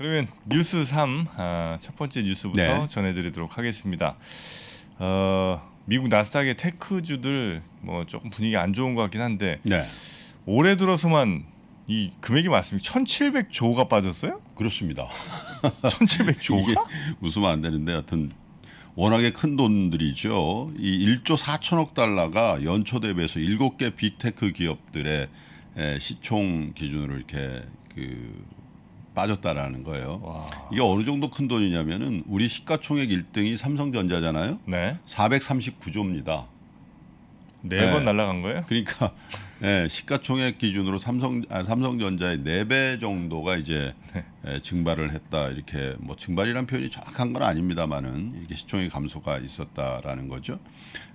그러면 뉴스 3, 아, 첫 번째 뉴스부터 네. 전해드리도록 하겠습니다. 어, 미국 나스닥의 테크주들 뭐 조금 분위기 안 좋은 것 같긴 한데 네. 올해 들어서만 이 금액이 맞습니까? 1,700조가 빠졌어요? 그렇습니다. 1,700조가? 웃으면 안 되는데 하여튼 워낙에 큰 돈들이죠. 이 1조 4천억 달러가 연초 대비해서 7개 빅테크 기업들의 시총 기준으로 이렇게 그 빠졌다라는 거예요. 와. 이게 어느 정도 큰 돈이냐면은 우리 시가총액 1등이 삼성전자잖아요. 네. 439조입니다. 네번 네. 네. 날라간 거예요? 그러니까 네, 시가총액 기준으로 삼성 아, 삼성전자의 네 배 정도가 이제 네. 에, 예, 증발을 했다 이렇게 뭐 증발이란 표현이 정확한 건 아닙니다만은 이렇게 시총의 감소가 있었다라는 거죠.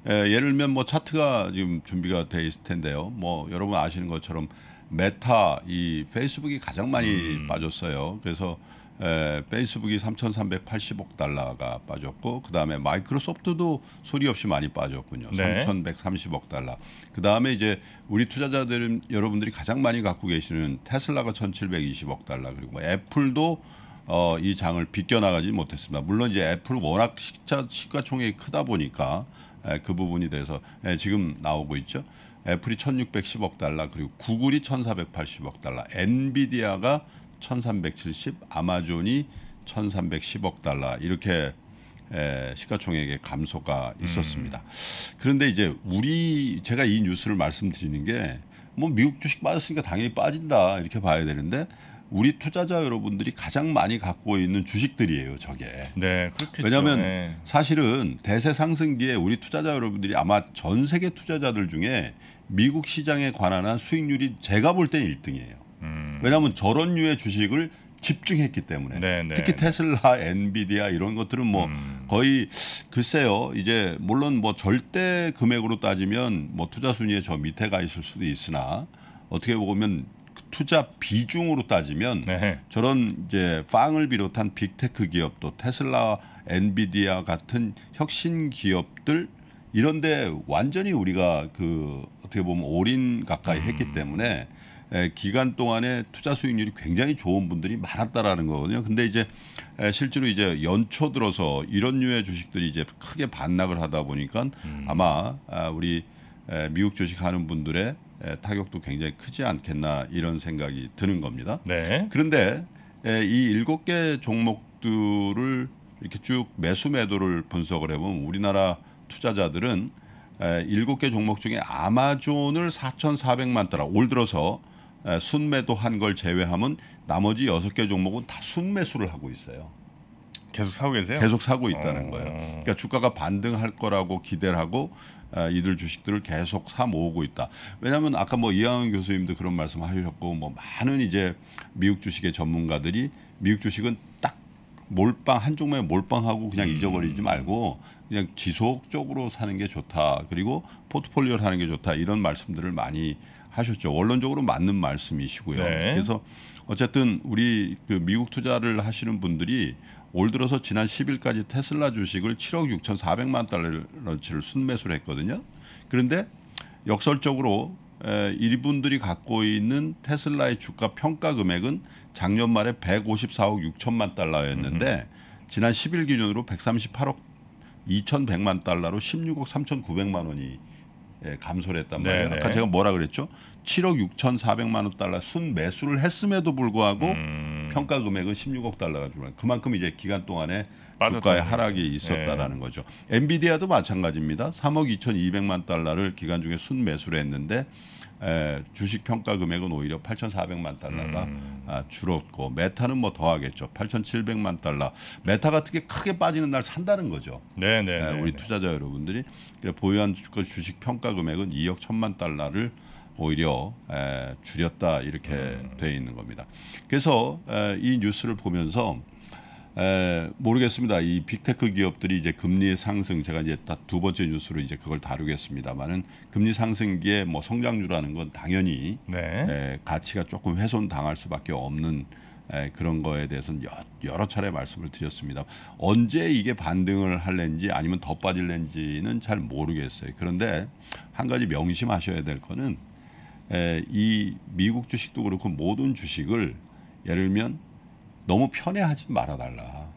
에, 예, 예를 들면 뭐 차트가 지금 준비가 돼 있을 텐데요. 뭐 여러분 아시는 것처럼 메타 이 페이스북이 가장 많이 음. 빠졌어요. 그래서 에, 페이스북이 3,380억 달러가 빠졌고 그다음에 마이크로소프트도 소리 없이 많이 빠졌군요. 네. 3,130억 달러. 그다음에 이제 우리 투자자들 여러분들이 가장 많이 갖고 계시는 테슬라가 1,720억 달러 그리고 뭐 애플도 어, 이 장을 비껴나가지 못했습니다. 물론 이제 애플 워낙 시가, 시가총액이 크다 보니까 에, 그 부분이 돼서 에, 지금 나오고 있죠. 애플이 1610억 달러 그리고 구글이 1480억 달러 엔비디아가 1370 아마존이 1310억 달러 이렇게 에, 시가총액의 감소가 있었습니다. 음. 그런데 이제 우리 제가 이 뉴스를 말씀드리는 게 뭐 미국 주식 빠졌으니까 당연히 빠진다 이렇게 봐야 되는데 우리 투자자 여러분들이 가장 많이 갖고 있는 주식들이에요, 저게. 네, 그렇겠죠. 왜냐하면 네. 사실은 대세 상승기에 우리 투자자 여러분들이 아마 전 세계 투자자들 중에 미국 시장에 관한 한 수익률이 제가 볼때 1등이에요. 음. 왜냐하면 저런 류의 주식을 집중했기 때문에 네네. 네. 특히 테슬라, 엔비디아 이런 것들은 뭐 음. 거의 글쎄요 이제 물론 뭐 절대 금액으로 따지면 뭐 투자 순위에저 밑에가 있을 수도 있으나 어떻게 보면 투자 비중으로 따지면 네. 저런 이제 빵을 비롯한 빅테크 기업 도 테슬라, 엔비디아 같은 혁신 기업들 이런데 완전히 우리가 그 어떻게 보면 올인 가까이 했기 음. 때문에 기간 동안에 투자 수익률이 굉장히 좋은 분들이 많았다라는 거거든요. 근데 이제 실제로 이제 연초 들어서 이런 류의 주식들이 이제 크게 반락을 하다 보니까 음. 아마 아, 우리 미국 주식 하는 분들의 예, 타격도 굉장히 크지 않겠나 이런 생각이 드는 겁니다. 네. 그런데 예, 이 일곱 개 종목들을 이렇게 쭉 매수 매도를 분석을 해보면 우리나라 투자자들은 예, 일곱 개 종목 중에 아마존을 4,400만 달러 올 들어서 순매도한 걸 제외하면 나머지 여섯 개 종목은 다 순매수를 하고 있어요. 계속 사고 계세요? 계속 사고 있다는 어... 거예요. 그러니까 주가가 반등할 거라고 기대를 하고 아, 이들 주식들을 계속 사 모으고 있다. 왜냐하면 아까 뭐 이양은 교수님도 그런 말씀하셨고 뭐 많은 이제 미국 주식의 전문가들이 미국 주식은 딱 몰빵 한쪽만 몰빵하고 그냥 음. 잊어버리지 말고 그냥 지속적으로 사는 게 좋다. 그리고 포트폴리오를 하는 게 좋다. 이런 말씀들을 많이 하셨죠. 원론적으로 맞는 말씀이시고요. 네. 그래서 어쨌든 우리 그 미국 투자를 하시는 분들이 올 들어서 지난 10일까지 테슬라 주식을 7억 6,400만 달러치를 순매수를 했거든요. 그런데 역설적으로 이분들이 갖고 있는 테슬라의 주가 평가 금액은 작년 말에 154억 6천만 달러였는데 지난 10일 기준으로 138억 2,100만 달러로 16억 3,900만 원이 예, 감소를 했단 네, 말이에요. 네네. 아까 네. 제가 뭐라 그랬죠? 7억 6,400만 원 달러 순 매수를 했음에도 불구하고 음. 평가 금액은 16억 달러가 줄어. 그만큼 이제 기간 동안에 주가의 하락이 네. 있었다라는 네. 거죠. 엔비디아도 마찬가지입니다. 3억 2,200만 달러를 기간 중에 순 매수를 했는데 에, 예, 주식 평가 금액은 오히려 8,400만 달러가 음. 아, 줄었고 메타는 뭐 더하겠죠. 8,700만 달러. 메타 같은 게 크게 빠지는 날 산다는 거죠. 네, 네. 예, 네 우리 네. 투자자 여러분들이 보유한 주식 평가 금액은 2억 1천만 달러를 오히려 에, 예, 줄였다 이렇게 음. 돼 있는 겁니다. 그래서 에, 이 뉴스를 보면서 에, 예, 모르겠습니다. 이 빅테크 기업들이 이제 금리 상승 제가 이제 두 번째 뉴스로 이제 그걸 다루겠습니다만은 금리 상승기에 뭐 성장률이라는 건 당연히 네. 에, 예, 가치가 조금 훼손 당할 수밖에 없는 에, 예, 그런 거에 대해서는 여, 여러 차례 말씀을 드렸습니다. 언제 이게 반등을 할는지 아니면 더 빠질는지는 잘 모르겠어요. 그런데 한 가지 명심하셔야 될 거는 에, 이 미국 주식도 그렇고 모든 주식을 예를 들면 너무 편애하지 말아달라.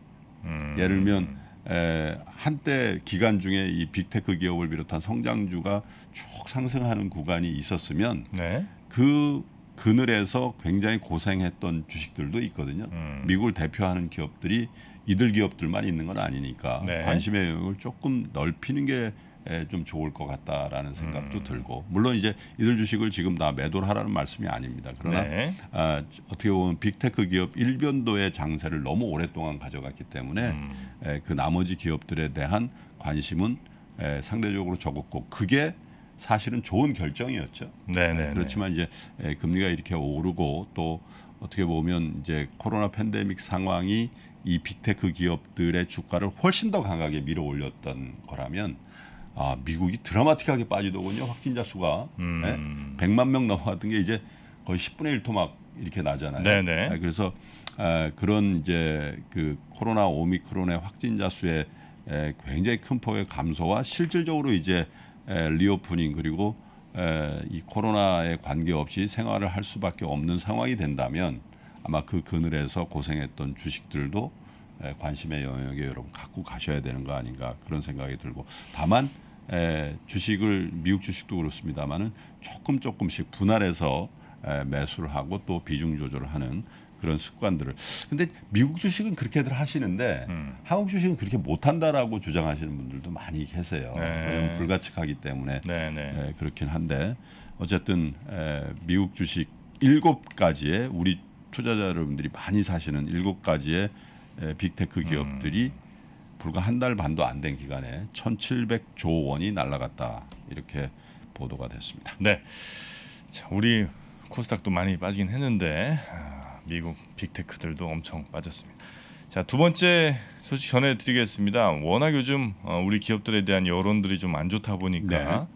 음. 예를 들면 에, 한때 기간 중에 이 빅테크 기업을 비롯한 성장주가 쭉 상승하는 구간이 있었으면 네. 그 그늘에서 굉장히 고생했던 주식들도 있거든요. 음. 미국을 대표하는 기업들이 이들 기업들만 있는 건 아니니까 네. 관심의 영역을 조금 넓히는 게좀 좋을 것 같다라는 생각도 음. 들고 물론 이제 이들 주식을 지금 다 매도를 하라는 말씀이 아닙니다. 그러나 네. 아, 어떻게 보면 빅테크 기업 일변도의 장세를 너무 오랫동안 가져갔기 때문에 음. 에, 그 나머지 기업들에 대한 관심은 에, 상대적으로 적었고 그게 사실은 좋은 결정이었죠. 네네 네, 네. 그렇지만 이제 에, 금리가 이렇게 오르고 또 어떻게 보면 이제 코로나 팬데믹 상황이 이 빅테크 기업들의 주가를 훨씬 더 강하게 밀어 올렸던 거라면 아 미국이 드라마틱하게 빠지더군요 확진자 수가 음. 네? 예? 100만 명 넘어갔던 게 이제 거의 10분의 1 토막 이렇게 나잖아요. 네네. 네, 그래서 아, 그런 이제 그 코로나 오미크론의 확진자 수의 에, 굉장히 큰 폭의 감소와 실질적으로 이제 에, 리오프닝 그리고 에, 이 코로나에 관계없이 생활을 할 수밖에 없는 상황이 된다면 아마 그 그늘에서 고생했던 주식들도 관심의 영역에 여러분 갖고 가셔야 되는 거 아닌가 그런 생각이 들고 다만 에, 주식을 미국 주식도 그렇습니다만은 조금 조금씩 분할해서 에, 매수를 하고 또 비중 조절을 하는 그런 습관들을. 근데 미국 주식은 그렇게들 하시는데 음. 한국 주식은 그렇게 못한다라고 주장하시는 분들도 많이 계세요. 네. 불가측하기 때문에 네, 네. 에, 그렇긴 한데 어쨌든 에, 미국 주식 일곱 가지의 우리 투자자 여러분들이 많이 사시는 일곱 가지의 에, 빅테크 기업들이 음. 불과 한 달 반도 안 된 기간에 1,700조 원이 날라갔다 이렇게 보도가 됐습니다. 네, 자 우리 코스닥도 많이 빠지긴 했는데 아, 미국 빅테크들도 엄청 빠졌습니다. 자두 번째 소식 전해드리겠습니다. 워낙 요즘 어, 우리 기업들에 대한 여론들이 좀 안 좋다 보니까 네.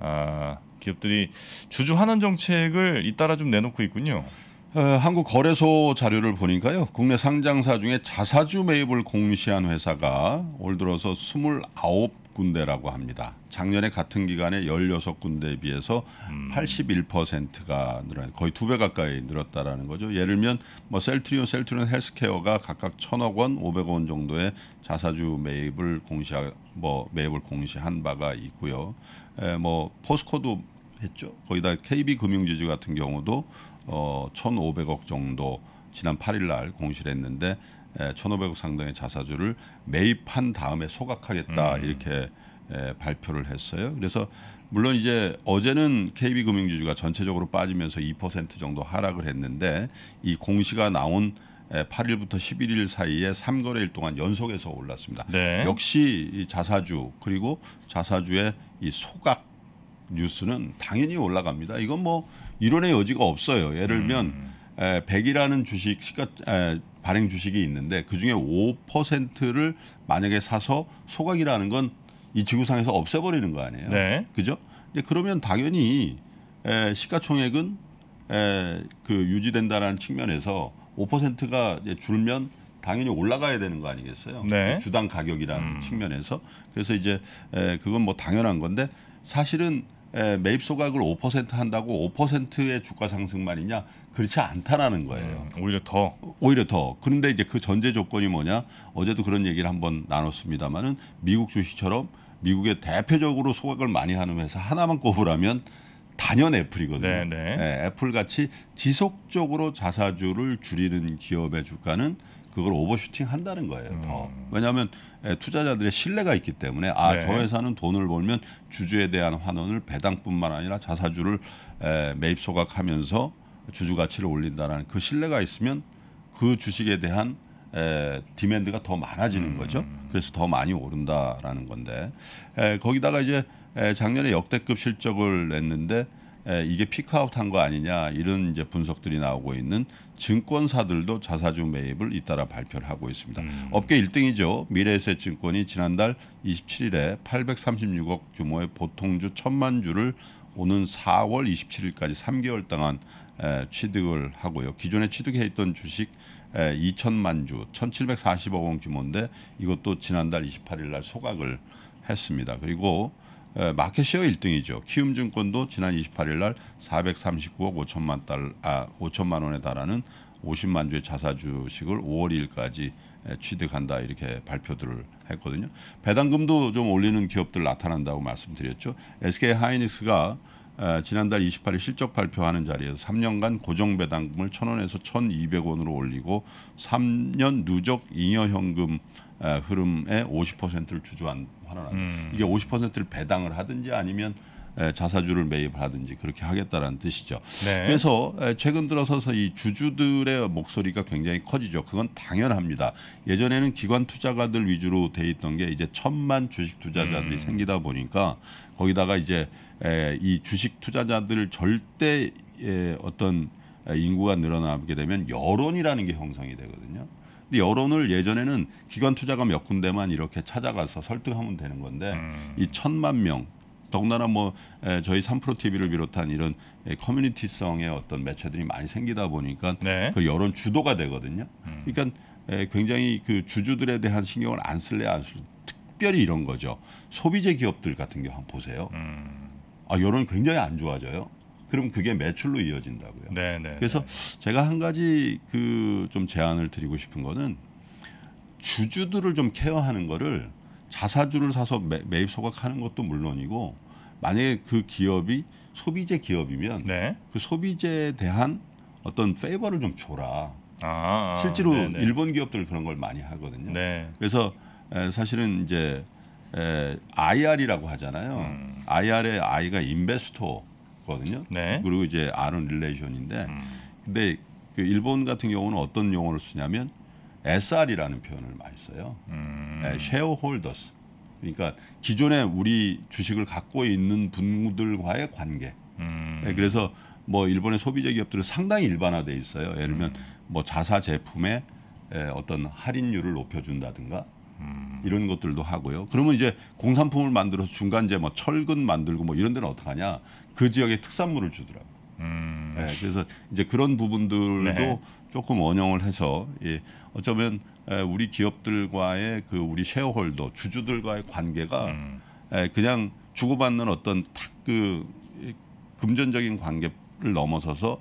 아, 기업들이 주주 환원 정책을 잇따라 좀 내놓고 있군요. 어, 한국 거래소 자료를 보니까요. 국내 상장사 중에 자사주 매입을 공시한 회사가 올 들어서 29군데라고 합니다. 작년에 같은 기간에 16군데에 비해서 음. 81%가 늘어 거의 두 배 가까이 늘었다라는 거죠. 예를 들면 뭐 셀트리온, 셀트리온 헬스케어가 각각 1,000억 원, 500억 원 정도의 자사주 매입을 공시 뭐 매입을 공시한 바가 있고요. 에, 뭐 포스코도 했죠. 거기다 KB 금융지주 같은 경우도 어, 1,500억 정도 지난 8일 날 공시했는데 를 에, 1,500억 상당의 자사주를 매입한 다음에 소각하겠다 음. 이렇게 에, 발표를 했어요. 그래서 물론 이제 어제는 KB 금융주주가 전체적으로 빠지면서 2% 정도 하락을 했는데 이 공시가 나온 8일부터 11일 사이에 3거래일 동안 연속해서 올랐습니다. 네. 역시 이 자사주 그리고 자사주의 이 소각 뉴스는 당연히 올라갑니다. 이건 뭐 이론의 여지가 없어요. 예를 음. 들면 음. 에, 100이라는 주식 시가 에, 발행 주식이 있는데 그 중에 5%를 만약에 사서 소각이라는 건 이 지구상에서 없애버리는 거 아니에요. 네. 그죠? 근데 그러면 당연히 에, 시가총액은 에, 그 유지된다라는 측면에서 5%가 줄면 당연히 올라가야 되는 거 아니겠어요? 네. 그 주당 가격이라는 음. 측면에서 그래서 이제 에, 그건 뭐 당연한 건데 사실은 예, 매입 소각을 5% 한다고 5%의 주가 상승만있냐 그렇지 않다라는 거예요. 음, 오히려 더. 오히려 더. 그런데 이제 그 전제 조건이 뭐냐? 어제도 그런 얘기를 한번 나눴습니다만은 미국 주식처럼 미국의 대표적으로 소각을 많이 하는 회사 하나만 꼽으라면 단연 애플이거든요. 네, 네. 예, 애플 같이 지속적으로 자사주를 줄이는 기업의 주가는 그걸 오버슈팅 한다는 거예요. 더. 음. 왜냐하면 예, 투자자들의 신뢰가 있기 때문에 아저 네. 회사는 돈을 벌면 주주에 대한 환원을 배당뿐만 아니라 자사주를 에, 예, 매입 소각하면서 주주 가치를 올린다는그 신뢰가 있으면 그 주식에 대한 에, 예, 디맨드가 더 많아지는 음. 거죠. 그래서 더 많이 오른다라는 건데 에, 거기다가 이제 에, 작년에 역대급 실적을 냈는데 예, 이게 피크아웃한 거 아니냐 이런 이제 분석들이 나오고 있는 증권사들도 자사주 매입을 잇따라 발표를 하고 있습니다. 음. 업계 1등이죠. 미래에셋증권이 지난달 27일에 836억 규모의 보통주 천만 주를 오는 4월 27일까지 3개월 동안 에, 취득을 하고요. 기존에 취득해 있던 주식 에, 2천만 주, 1,740억 원 규모인데 이것도 지난달 28일 날 소각을 했습니다. 그리고 예, 마켓쉐어 1등이죠. 키움증권도 지난 28일 날 439억 5천만 달, 아, 5천만 원에 달하는 50만 주의 자사주식을 5월 2일까지 예, 취득한다 이렇게 발표들을 했거든요. 배당금도 좀 올리는 기업들 나타난다고 말씀드렸죠. SK 하이닉스가 예, 지난달 28일 실적 발표하는 자리에서 3년간 고정 배당금을 1,000원에서 1,200원으로 올리고 3년 누적 잉여 현금 흐름의 50%를 주주한 팔아놔. 음. 이게 50%를 배당을 하든지 아니면 자사주를 매입하든지 그렇게 하겠다라는 뜻이죠. 네. 그래서 최근 들어서서 이 주주들의 목소리가 굉장히 커지죠. 그건 당연합니다. 예전에는 기관 투자가들 위주로 돼 있던 게 이제 천만 주식 투자자들이 음. 생기다 보니까 거기다가 이제 이 주식 투자자들 절대 어떤 인구가 늘어나게 되면 여론이라는 게 형성이 되거든요. 근데 여론을 예전에는 기관 투자가 몇 군데만 이렇게 찾아가서 설득하면 되는 건데 음. 이 천만 명 더군다나 뭐 저희 삼프로 TV를 비롯한 이런 커뮤니티성의 어떤 매체들이 많이 생기다 보니까 네. 그 여론 주도가 되거든요. 음. 그러니까 굉장히 그 주주들에 대한 신경을 안 쓸래 안 쓸. 특별히 이런 거죠. 소비재 기업들 같은 경우 한번 보세요. 음. 아 여론 굉장히 안 좋아져요. 그럼 그게 매출로 이어진다고요. 네네. 네, 네. 그래서 제가 한 가지 그 좀 제안을 드리고 싶은 거는 주주들을 좀 케어하는 거를 자사주를 사서 매, 매입 소각하는 것도 물론이고 만약에 그 기업이 소비재 기업이면 네. 그 소비재에 대한 어떤 페이버를 좀 줘라. 아, 실제로 네네. 네. 일본 기업들 그런 걸 많이 하거든요. 네. 그래서 에, 사실은 이제 에, IR이라고 하잖아요. 음. IR의 I가 인베스토 거든요. 네. 그리고 이제 아는 릴레이션인데 음. 근데 그 일본 같은 경우는 어떤 용어를 쓰냐면 SR이라는 표현을 많이 써요. 음. 네, 쉐어홀더스. 그러니까 기존에 우리 주식을 갖고 있는 분들과의 관계. 네, 음. 네, 그래서 뭐 일본의 소비자 기업들은 상당히 일반화돼 있어요. 예를 들면 음. 뭐 자사 제품에 어떤 할인율을 높여준다든가 이런 것들도 하고요. 그러면 이제 공산품을 만들어서 중간재 뭐 철근 만들고 뭐 이런 데는 어떡하냐. 그 지역에 특산물을 주더라고요. 음. 네, 그래서 이제 그런 부분들도 네. 조금 원형을 해서 예, 어쩌면 예, 우리 기업들과의 그 우리 셰어홀더 주주들과의 관계가 음. 예, 그냥 주고받는 어떤 탁그 금전적인 관계를 넘어서서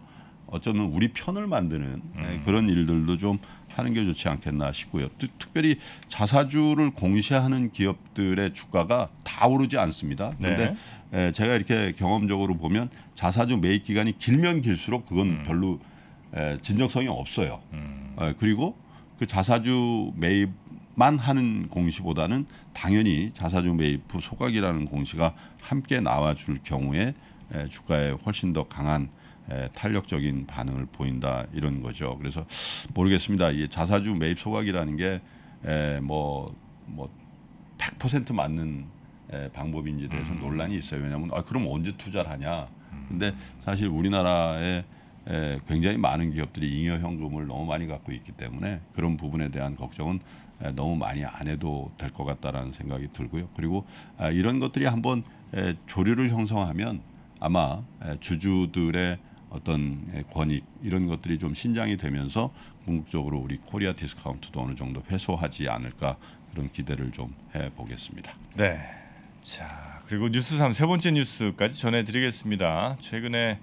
어쩌면 우리 편을 만드는 네, 음. 그런 일들도 좀 하는 게 좋지 않겠나 싶고요. 특, 별히 자사주를 공시하는 기업들의 주가가 다 오르지 않습니다. 그런데 네. 예, 제가 이렇게 경험적으로 보면 자사주 매입 기간이 길면 길수록 그건 음. 별로 에, 예, 진정성이 없어요. 음. 예, 그리고 그 자사주 매입 만 하는 공시보다는 당연히 자사주 매입 후 소각이라는 공시가 함께 나와줄 경우에 에 주가에 훨씬 더 강한 에, 예, 탄력적인 반응을 보인다 이런 거죠. 그래서 모르겠습니다. 이 자사주 매입 소각이라는 게뭐뭐 예, 100% 뭐 맞는 에, 예, 방법인지 대해서 음. 논란이 있어요. 왜냐하면 아, 그럼 언제 투자를 하냐? 음. 근데 사실 우리나라에 에, 굉장히 많은 기업들이 잉여 현금을 너무 많이 갖고 있기 때문에 그런 부분에 대한 걱정은 에, 너무 많이 안 해도 될 것 같다라는 생각이 들고요. 그리고 아, 이런 것들이 한번 에, 조류를 형성하면 아마 에, 주주들의 어떤 예, 권익 이런 것들이 좀 신장이 되면서 궁극적으로 우리 코리아 디스카운트도 어느 정도 회소하지 않을까 그런 기대를 좀 해보겠습니다. 네. 자 그리고 뉴스 3세 번째 뉴스까지 전해드리겠습니다. 최근에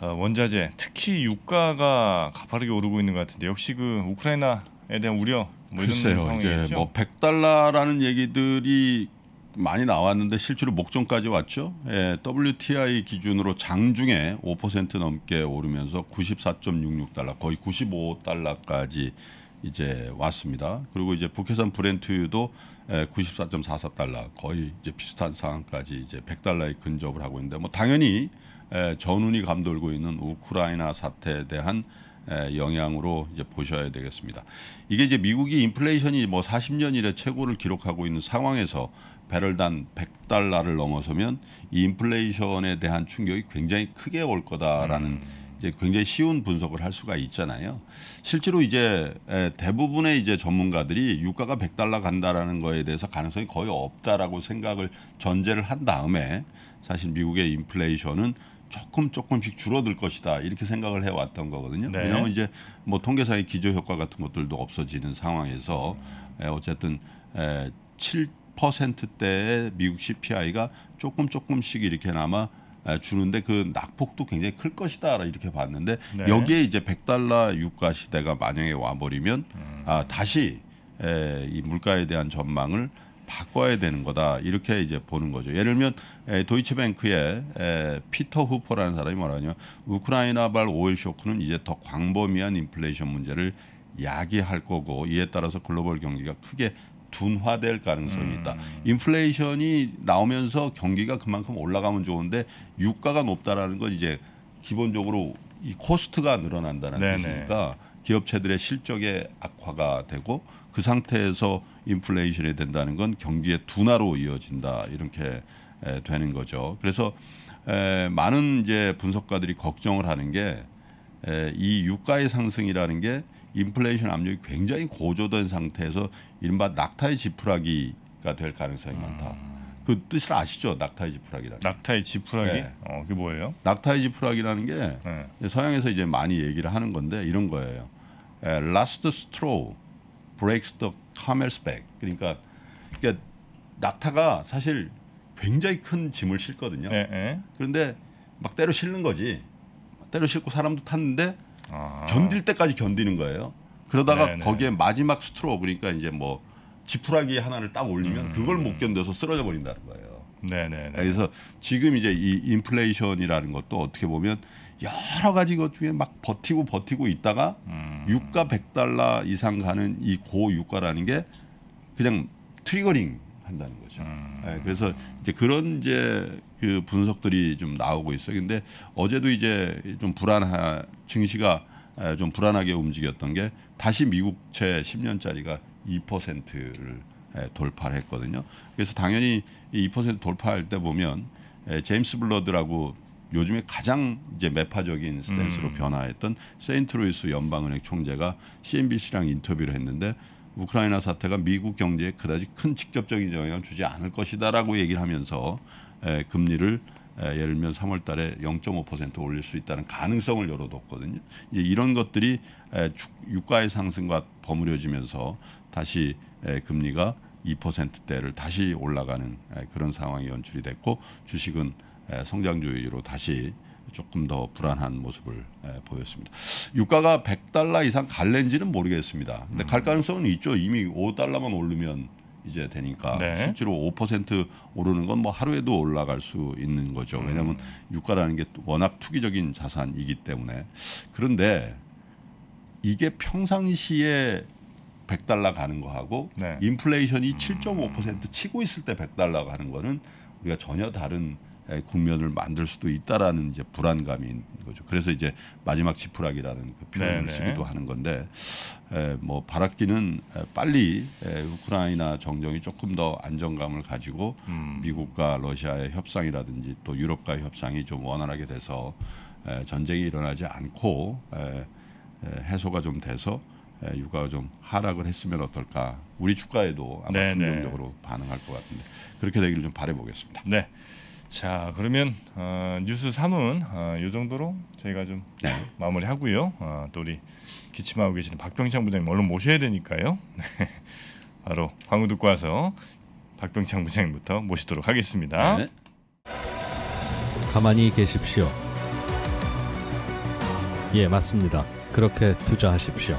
어, 원자재 특히 유가가 가파르게 오르고 있는 것 같은데 역시 그 우크라이나에 대한 우려 뭐 글쎄요, 이제 뭐 100달러라는 얘기들이 많이 나왔는데 실제로 목전까지 왔죠. 예, WTI 기준으로 장중에 5% 넘게 오르면서 94.66달러 거의 95달러까지 이제 왔습니다. 그리고 이제 북해산 브렌트유도 94.44달러 예, 거의 이제 비슷한 상황까지 이제 100달러에 근접을 하고 있는데 뭐 당연히 예, 전운이 감돌고 있는 우크라이나 사태에 대한 예, 영향으로 이제 보셔야 되겠습니다. 이게 이제 미국이 인플레이션이 뭐 40년 이래 최고를 기록하고 있는 상황에서 배럴단 100달러를 넘어서면 이 인플레이션에 대한 충격이 굉장히 크게 올 거다라는 음. 이제 굉장히 쉬운 분석을 할 수가 있잖아요. 실제로 이제 예, 대부분의 이제 전문가들이 유가가 100달러 간다라는 거에 대해서 가능성이 거의 없다라고 생각을 전제를 한 다음에 사실 미국의 인플레이션은 조금 조금씩 줄어들 것이다 이렇게 생각을 해왔던 거거든요. 네. 왜냐하면 이제 뭐 통계상의 기조 효과 같은 것들도 없어지는 상황에서 에, 어쨌든 에, 7%대의 미국 CPI가 조금 조금씩 이렇게나마 주는데 그 낙폭도 굉장히 클 것이다 이렇게 봤는데 네. 여기에 이제 100달러 유가 시대가 만약에 와버리면 음. 아, 다시 에, 이 물가에 대한 전망을 바꿔야 되는 거다 이렇게 이제 보는 거죠. 예를 들면 도이치뱅크의 피터 후퍼라는 사람이 말하냐 우크라이나발 오일 쇼크는 이제 더 광범위한 인플레이션 문제를 야기할 거고 이에 따라서 글로벌 경기가 크게 둔화될 가능성이 있다. 음. 인플레이션이 나오면서 경기가 그만큼 올라가면 좋은데 유가가 높다라는 건 이제 기본적으로 이 코스트가 늘어난다는 네네. 뜻이니까 기업체들의 실적의 악화가 되고 그 상태에서 인플레이션이 된다는 건 경기의 둔화로 이어진다 이렇게 되는 거죠. 그래서 에, 많은 이제 분석가들이 걱정을 하는 게 이 유가의 상승이라는 게 인플레이션 압력이 굉장히 고조된 상태에서 이른바 낙타의 지푸라기가 될 가능성이 음. 많다. 그 뜻을 아시죠? 낙타의 지푸라기라는. 낙타의 지푸라기? 네. 어, 그게 뭐예요? 낙타의 지푸라기라는 게 네. 서양에서 이제 많이 얘기를 하는 건데 이런 거예요. 라스트 스트로우 브레이크스 더 카멜스 백 그러니까 그러니까 낙타가 사실 굉장히 큰 짐을 싣거든요. 에, 예, 에. 예. 그런데 막 때려 싣는 거지. 때려 싣고 사람도 탔는데 아. 견딜 때까지 견디는 거예요. 그러다가 네네. 네. 거기에 마지막 스트로 그러니까 이제 뭐 지푸라기 하나를 딱 올리면 음. 그걸 못 견뎌서 쓰러져 버린다는 거예요. 네네. 네 그래서 지금 이제 이 인플레이션이라는 것도 어떻게 보면 여러 가지 것 중에 막 버티고 버티고 있다가 음. 유가 100달러 이상 가는 이 고유가라는 게 그냥 트리거링 한다는 거죠. 음. 네, 그래서 이제 그런 이제 그 분석들이 좀 나오고 있어요. 근데 어제도 이제 좀 불안한 증시가 예, 좀 불안하게 움직였던 게 다시 미국채 10년짜리가 2%를 예, 돌파를 했거든요. 그래서 당연히 이2% 돌파할 때 보면 예, 제임스 블러드라고 요즘에 가장 이제 매파적인 스탠스로 음. 변화했던 세인트루이스 연방은행 총재가 CNBC랑 인터뷰를 했는데 우크라이나 사태가 미국 경제에 그다지 큰 직접적인 영향을 주지 않을 것이다라고 얘기를 하면서 에, 예, 금리를 에, 예를 들면 3월달에 0.5% 올릴 수 있다는 가능성을 열어뒀거든요. 이제 이런 것들이 에, 주, 유가의 상승과 버무려지면서 다시 에, 금리가 2%대를 다시 올라가는 그런 상황이 연출이 됐고 주식은 성장주의로 다시 조금 더 불안한 모습을 보였습니다. 유가가 100달러 이상 갈는지는 모르겠습니다. 근데 갈 음. 가능성은 있죠. 이미 5달러만 오르면 이제 되니까 네. 실제로 5% 오르는 건 뭐 하루에도 올라갈 수 있는 거죠. 왜냐하면 음. 유가라는 게 워낙 투기적인 자산이기 때문에 그런데 이게 평상시에 100달러 가는 거하고 네. 인플레이션이 7.5% 음. 치고 있을 때 100달러 가는 거는 우리가 전혀 다른 국면을 만들 수도 있다라는 이제 불안감인 거죠. 그래서 이제 마지막 지푸라기라는 그 표현을 네네. 네. 쓰기도 하는 건데 에, 뭐 바라기는 빨리 에, 우크라이나 정정이 조금 더 안정감을 가지고 음. 미국과 러시아의 협상이라든지 또 유럽과의 협상이 좀 원활하게 돼서 에, 전쟁이 일어나지 않고 에, 해소가 좀 돼서 유가가 예, 좀 하락을 했으면 어떨까. 우리 주가에도 아마 네네. 긍정적으로 네. 반응할 것 같은데 그렇게 되기를 좀 바래보겠습니다. 네. 자 그러면 어, 뉴스 3은 어, 정도로 저희가 좀 네. 마무리하고요. 어, 또 우리 기침하고 계시는 박병창 부장님 얼른 모셔야 되니까요. 네. 바로 광고 듣고 와서 박병창 부장님부터 모시도록 하겠습니다. 네. 가만히 계십시오. 예 맞습니다. 그렇게 투자하십시오.